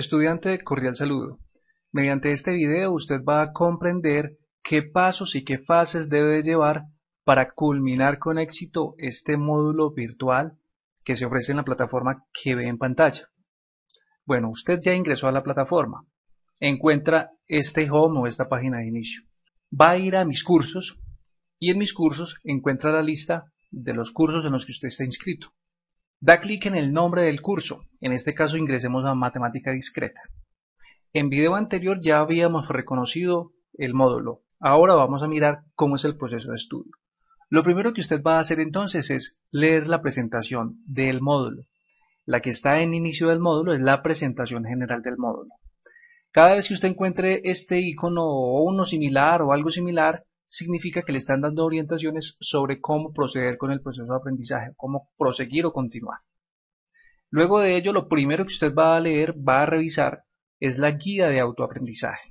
Estudiante, cordial saludo. Mediante este video usted va a comprender qué pasos y qué fases debe llevar para culminar con éxito este módulo virtual que se ofrece en la plataforma que ve en pantalla. Bueno, usted ya ingresó a la plataforma. Encuentra este home o esta página de inicio. Va a ir a mis cursos y en mis cursos encuentra la lista de los cursos en los que usted está inscrito. Da clic en el nombre del curso, en este caso ingresemos a Matemática Discreta. En video anterior ya habíamos reconocido el módulo, ahora vamos a mirar cómo es el proceso de estudio. Lo primero que usted va a hacer entonces es leer la presentación del módulo. La que está en inicio del módulo es la presentación general del módulo. Cada vez que usted encuentre este icono o uno similar o algo similar, significa que le están dando orientaciones sobre cómo proceder con el proceso de aprendizaje, cómo proseguir o continuar. Luego de ello, lo primero que usted va a leer, va a revisar, es la guía de autoaprendizaje.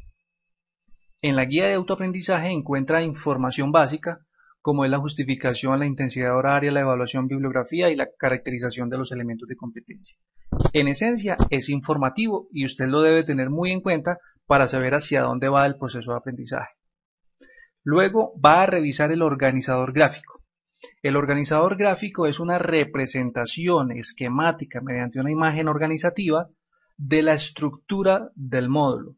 En la guía de autoaprendizaje encuentra información básica, como es la justificación, la intensidad horaria, la evaluación, bibliografía y la caracterización de los elementos de competencia. En esencia, es informativo y usted lo debe tener muy en cuenta para saber hacia dónde va el proceso de aprendizaje. Luego va a revisar el organizador gráfico. El organizador gráfico es una representación esquemática mediante una imagen organizativa de la estructura del módulo.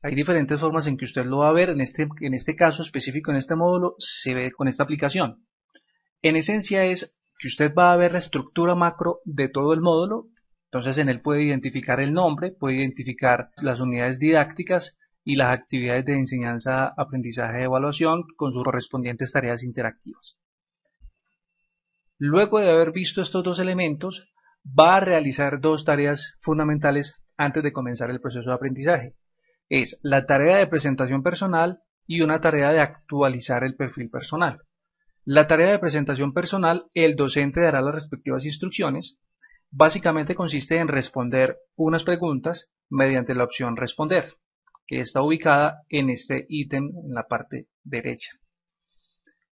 Hay diferentes formas en que usted lo va a ver. En este, en este caso específico, en este módulo, se ve con esta aplicación. En esencia es que usted va a ver la estructura macro de todo el módulo. Entonces en él puede identificar el nombre, puede identificar las unidades didácticas, y las actividades de enseñanza, aprendizaje y evaluación con sus correspondientes tareas interactivas. Luego de haber visto estos dos elementos, va a realizar dos tareas fundamentales antes de comenzar el proceso de aprendizaje. Es la tarea de presentación personal y una tarea de actualizar el perfil personal. La tarea de presentación personal, el docente dará las respectivas instrucciones. Básicamente consiste en responder unas preguntas mediante la opción responder que está ubicada en este ítem en la parte derecha.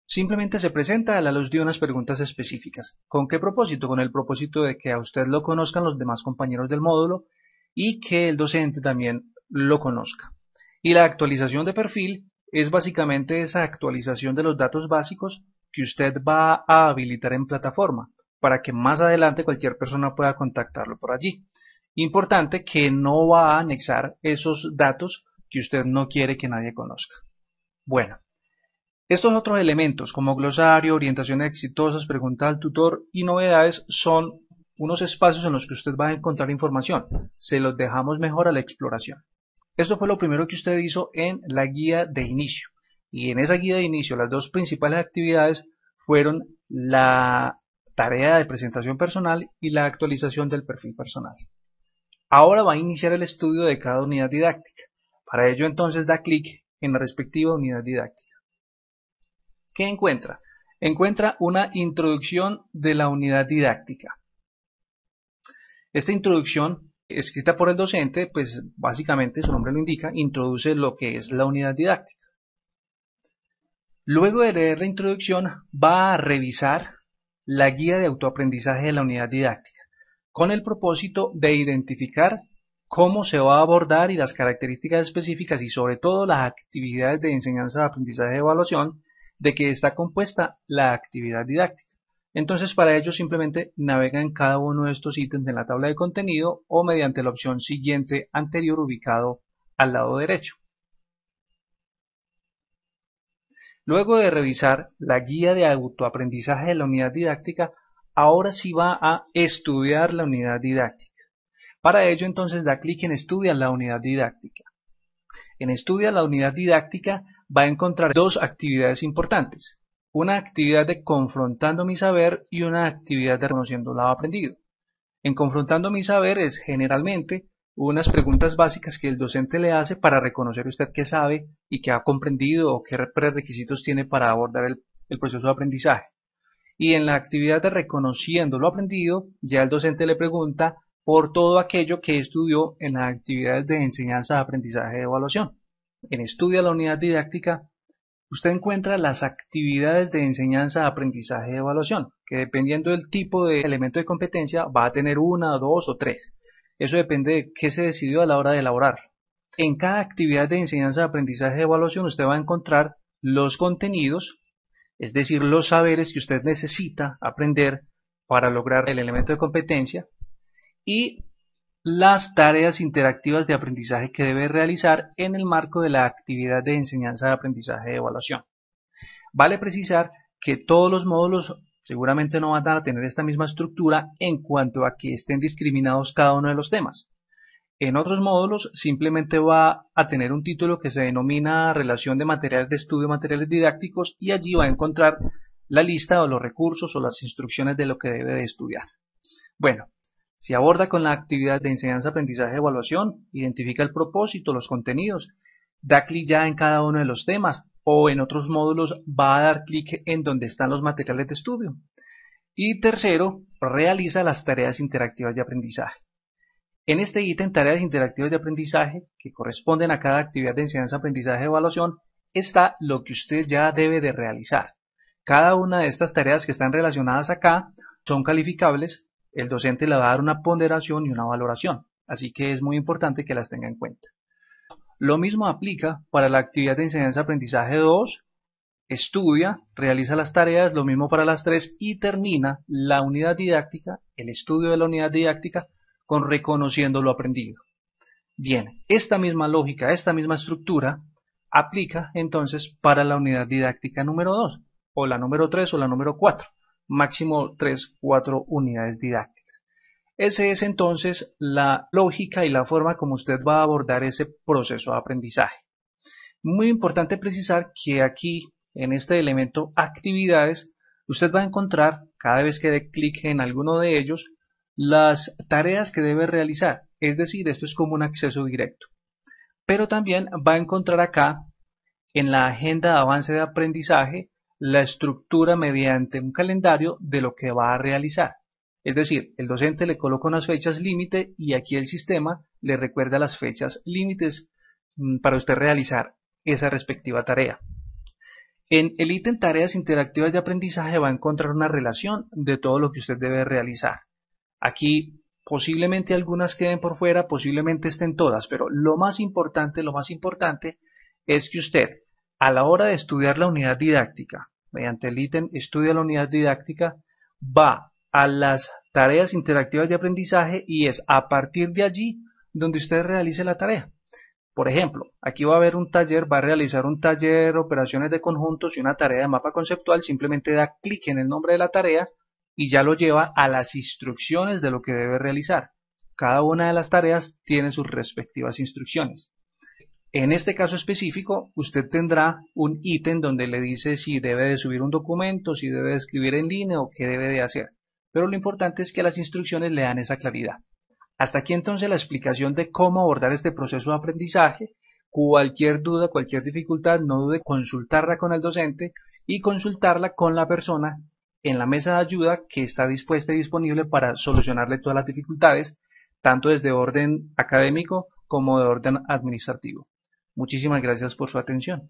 Simplemente se presenta a la luz de unas preguntas específicas. ¿Con qué propósito? Con el propósito de que a usted lo conozcan los demás compañeros del módulo y que el docente también lo conozca. Y la actualización de perfil es básicamente esa actualización de los datos básicos que usted va a habilitar en plataforma para que más adelante cualquier persona pueda contactarlo por allí importante que no va a anexar esos datos que usted no quiere que nadie conozca. Bueno, estos otros elementos como glosario, orientaciones exitosas, pregunta al tutor y novedades son unos espacios en los que usted va a encontrar información. Se los dejamos mejor a la exploración. Esto fue lo primero que usted hizo en la guía de inicio. Y en esa guía de inicio las dos principales actividades fueron la tarea de presentación personal y la actualización del perfil personal. Ahora va a iniciar el estudio de cada unidad didáctica. Para ello entonces da clic en la respectiva unidad didáctica. ¿Qué encuentra? Encuentra una introducción de la unidad didáctica. Esta introducción, escrita por el docente, pues básicamente su nombre lo indica, introduce lo que es la unidad didáctica. Luego de leer la introducción, va a revisar la guía de autoaprendizaje de la unidad didáctica con el propósito de identificar cómo se va a abordar y las características específicas y sobre todo las actividades de enseñanza, aprendizaje y evaluación de que está compuesta la actividad didáctica. Entonces para ello simplemente navega en cada uno de estos ítems en la tabla de contenido o mediante la opción siguiente anterior ubicado al lado derecho. Luego de revisar la guía de autoaprendizaje de la unidad didáctica, ahora sí va a estudiar la unidad didáctica. Para ello entonces da clic en Estudia la unidad didáctica. En Estudia la unidad didáctica va a encontrar dos actividades importantes. Una actividad de Confrontando mi saber y una actividad de Reconociendo lo aprendido. En Confrontando mi saber es generalmente unas preguntas básicas que el docente le hace para reconocer usted qué sabe y qué ha comprendido o qué requisitos tiene para abordar el proceso de aprendizaje y en la actividad de reconociendo lo aprendido, ya el docente le pregunta por todo aquello que estudió en las actividades de enseñanza, aprendizaje y evaluación. En Estudia la unidad didáctica, usted encuentra las actividades de enseñanza, aprendizaje y evaluación, que dependiendo del tipo de elemento de competencia va a tener una, dos o tres. Eso depende de qué se decidió a la hora de elaborar. En cada actividad de enseñanza, aprendizaje y evaluación usted va a encontrar los contenidos es decir, los saberes que usted necesita aprender para lograr el elemento de competencia, y las tareas interactivas de aprendizaje que debe realizar en el marco de la actividad de enseñanza de aprendizaje de evaluación. Vale precisar que todos los módulos seguramente no van a tener esta misma estructura en cuanto a que estén discriminados cada uno de los temas. En otros módulos simplemente va a tener un título que se denomina Relación de materiales de estudio, materiales didácticos y allí va a encontrar la lista o los recursos o las instrucciones de lo que debe de estudiar. Bueno, se aborda con la actividad de enseñanza, aprendizaje, evaluación, identifica el propósito, los contenidos, da clic ya en cada uno de los temas o en otros módulos va a dar clic en donde están los materiales de estudio. Y tercero, realiza las tareas interactivas de aprendizaje. En este ítem, tareas interactivas de aprendizaje que corresponden a cada actividad de enseñanza, aprendizaje, evaluación, está lo que usted ya debe de realizar. Cada una de estas tareas que están relacionadas acá son calificables, el docente le va a dar una ponderación y una valoración, así que es muy importante que las tenga en cuenta. Lo mismo aplica para la actividad de enseñanza-aprendizaje 2, estudia, realiza las tareas, lo mismo para las 3 y termina la unidad didáctica, el estudio de la unidad didáctica con reconociendo lo aprendido. Bien, esta misma lógica, esta misma estructura aplica entonces para la unidad didáctica número 2, o la número 3 o la número 4, máximo 3, 4 unidades didácticas. Esa es entonces la lógica y la forma como usted va a abordar ese proceso de aprendizaje. Muy importante precisar que aquí, en este elemento actividades, usted va a encontrar, cada vez que dé clic en alguno de ellos, las tareas que debe realizar. Es decir, esto es como un acceso directo. Pero también va a encontrar acá, en la agenda de avance de aprendizaje, la estructura mediante un calendario de lo que va a realizar. Es decir, el docente le coloca unas fechas límite y aquí el sistema le recuerda las fechas límites mm, para usted realizar esa respectiva tarea. En el ítem tareas interactivas de aprendizaje va a encontrar una relación de todo lo que usted debe realizar. Aquí posiblemente algunas queden por fuera, posiblemente estén todas, pero lo más importante, lo más importante es que usted a la hora de estudiar la unidad didáctica, mediante el ítem Estudia la unidad didáctica, va a las tareas interactivas de aprendizaje y es a partir de allí donde usted realice la tarea. Por ejemplo, aquí va a haber un taller, va a realizar un taller, operaciones de conjuntos y una tarea de mapa conceptual, simplemente da clic en el nombre de la tarea y ya lo lleva a las instrucciones de lo que debe realizar. Cada una de las tareas tiene sus respectivas instrucciones. En este caso específico, usted tendrá un ítem donde le dice si debe de subir un documento, si debe de escribir en línea o qué debe de hacer. Pero lo importante es que las instrucciones le dan esa claridad. Hasta aquí entonces la explicación de cómo abordar este proceso de aprendizaje. Cualquier duda, cualquier dificultad, no dude consultarla con el docente y consultarla con la persona en la mesa de ayuda que está dispuesta y disponible para solucionarle todas las dificultades, tanto desde orden académico como de orden administrativo. Muchísimas gracias por su atención.